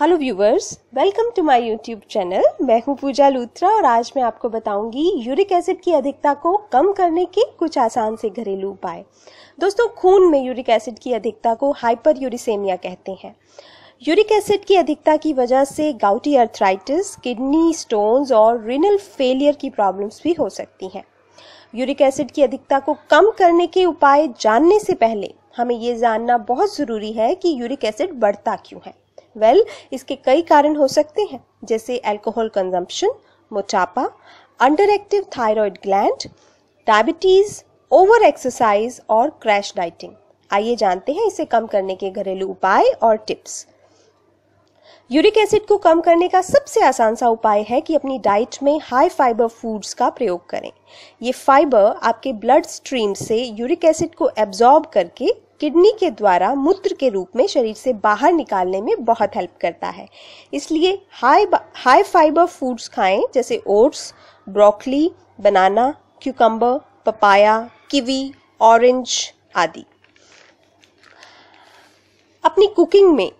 hello viewers welcome to my YouTube channel मैं हूं पूजा लूथरा और आज मैं आपको बताऊंगी यूरिक एसिड की अधिकता को कम करने के कुछ आसान से घरेलू उपाय दोस्तों खून में यूरिक एसिड की अधिकता को हाइपर यूरिसेमिया कहते हैं यूरिक एसिड की अधिकता की वजह से गाउटी अर्थराइटिस किडनी स्टोन्स और रिनल फेलियर की प्रॉब्लम्स भी हो सकती हैं यूरिक एसिड की अधिकता को कम करने के उपाय जानने से पहले हमें ये जानना बहुत ज़रूरी है कि यूरिक एसिड बढ़ता क्यों है वेल well, इसके कई कारण हो सकते हैं जैसे अल्कोहल कंजम्पशन मोटापा under active thyroid gland diabetes over exercise और क्रैश डाइटिंग आइए जानते हैं इसे कम करने के घरेलू उपाय और टिप्स यूरिक एसिड को कम करने का सबसे आसान सा उपाय है कि अपनी डाइट में हाई फाइबर फूड्स का प्रयोग करें ये फाइबर आपके ब्लड स्ट्रीम से यूरिक एसिड को एब्जॉर्ब करके किडनी के द्वारा मूत्र के रूप में शरीर से बाहर निकालने में बहुत हेल्प करता है इसलिए हाई हाई फाइबर फूड्स खाएं जैसे oats broccoli banana cucumber papaya kiwi orange आदि अपनी कुकिंग में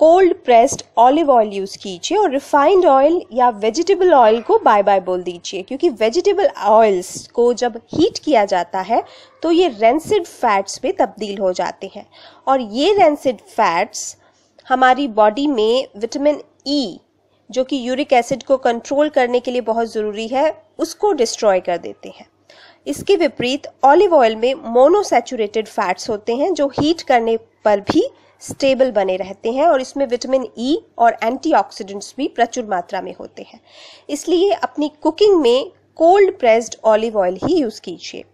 cold pressed olive oil use कीजिए और रिफाइंड ऑयल या वेजिटेबल ऑयल को बाय बाय बोल दीजिए क्योंकि वेजिटेबल ऑयल्स को जब हीट किया जाता है तो ये रेंसिड फैट्स में तब्दील हो जाते हैं और ये रेंसिड फैट्स हमारी बॉडी में विटामिन ई e, जो कि यूरिक एसिड को कंट्रोल करने के लिए बहुत ज़रूरी है उसको डिस्ट्रॉय कर देते हैं इसके विपरीत ऑलिव ऑयल में मोनोसेचुरेटेड फैट्स होते हैं जो हीट करने पर भी स्टेबल बने रहते हैं और इसमें विटामिन ई e और एंटीऑक्सीडेंट्स भी प्रचुर मात्रा में होते हैं इसलिए अपनी कुकिंग में कोल्ड प्रेस्ड ऑलिव ऑयल ही यूज़ कीजिए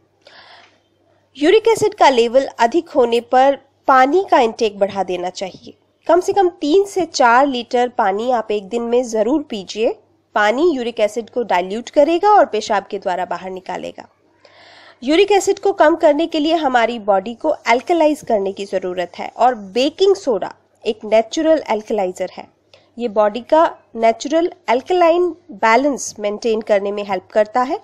यूरिक एसिड का लेवल अधिक होने पर पानी का इंटेक बढ़ा देना चाहिए कम से कम तीन से चार लीटर पानी आप एक दिन में ज़रूर पीजिए पानी यूरिक एसिड को डाइल्यूट करेगा और पेशाब के द्वारा बाहर निकालेगा यूरिक एसिड को कम करने के लिए हमारी बॉडी को एल्कलाइज करने की ज़रूरत है और बेकिंग सोडा एक नेचुरल एल्कलाइजर है ये बॉडी का नेचुरल एल्कलाइन बैलेंस मेंटेन करने में हेल्प करता है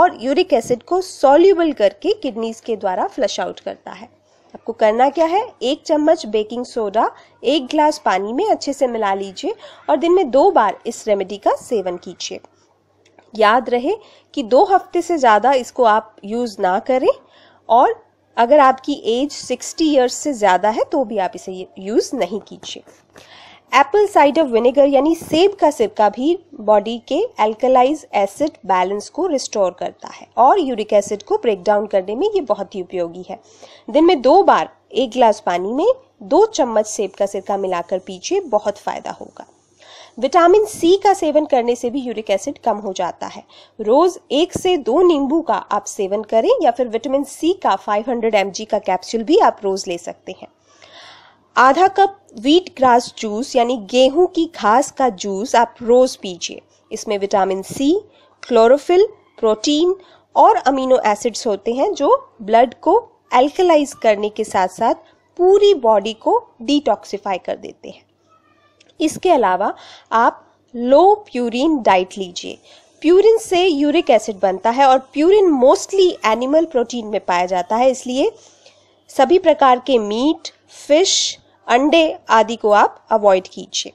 और यूरिक एसिड को सॉल्यूबल करके किडनीज के द्वारा फ्लश आउट करता है आपको करना क्या है एक चम्मच बेकिंग सोडा एक ग्लास पानी में अच्छे से मिला लीजिए और दिन में दो बार इस रेमेडी का सेवन कीजिए याद रहे कि दो हफ्ते से ज़्यादा इसको आप यूज़ ना करें और अगर आपकी एज 60 इयर्स से ज़्यादा है तो भी आप इसे यूज़ नहीं कीजिए एप्पल साइडर विनेगर यानी सेब का सिरका भी बॉडी के एल्कलाइज एसिड बैलेंस को रिस्टोर करता है और यूरिक एसिड को ब्रेक डाउन करने में ये बहुत ही उपयोगी है दिन में दो बार एक गिलास पानी में दो चम्मच सेब का सिरका मिलाकर पीजिए बहुत फ़ायदा होगा विटामिन सी का सेवन करने से भी यूरिक एसिड कम हो जाता है रोज एक से दो नींबू का आप सेवन करें या फिर विटामिन सी का 500 हंड्रेड का कैप्सूल भी आप रोज ले सकते हैं आधा कप व्हीट ग्रास जूस यानी गेहूं की घास का जूस आप रोज पीजिए इसमें विटामिन सी क्लोरोफिल प्रोटीन और अमीनो एसिड्स होते हैं जो ब्लड को एल्कलाइज करने के साथ साथ पूरी बॉडी को डिटॉक्सिफाई कर देते हैं इसके अलावा आप लो प्यूरिन डाइट लीजिए प्यूरिन से यूरिक एसिड बनता है और प्यूरिन मोस्टली एनिमल प्रोटीन में पाया जाता है इसलिए सभी प्रकार के मीट फिश अंडे आदि को आप अवॉइड कीजिए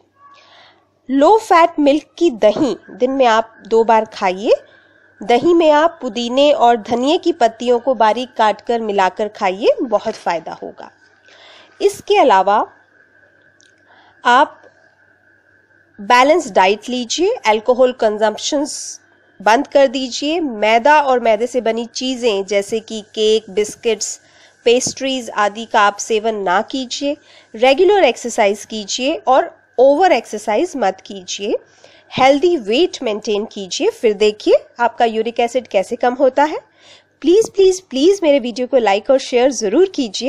लो फैट मिल्क की दही दिन में आप दो बार खाइए दही में आप पुदीने और धनिए की पत्तियों को बारीक काट कर मिलाकर खाइए बहुत फ़ायदा होगा इसके अलावा आप बैलेंस डाइट लीजिए अल्कोहल कंजम्पशंस बंद कर दीजिए मैदा और मैदे से बनी चीज़ें जैसे कि केक बिस्किट्स पेस्ट्रीज आदि का आप सेवन ना कीजिए रेगुलर एक्सरसाइज कीजिए और ओवर एक्सरसाइज मत कीजिए हेल्दी वेट मेंटेन कीजिए फिर देखिए आपका यूरिक एसिड कैसे कम होता है प्लीज़ प्लीज़ प्लीज़ मेरे वीडियो को लाइक और शेयर ज़रूर कीजिए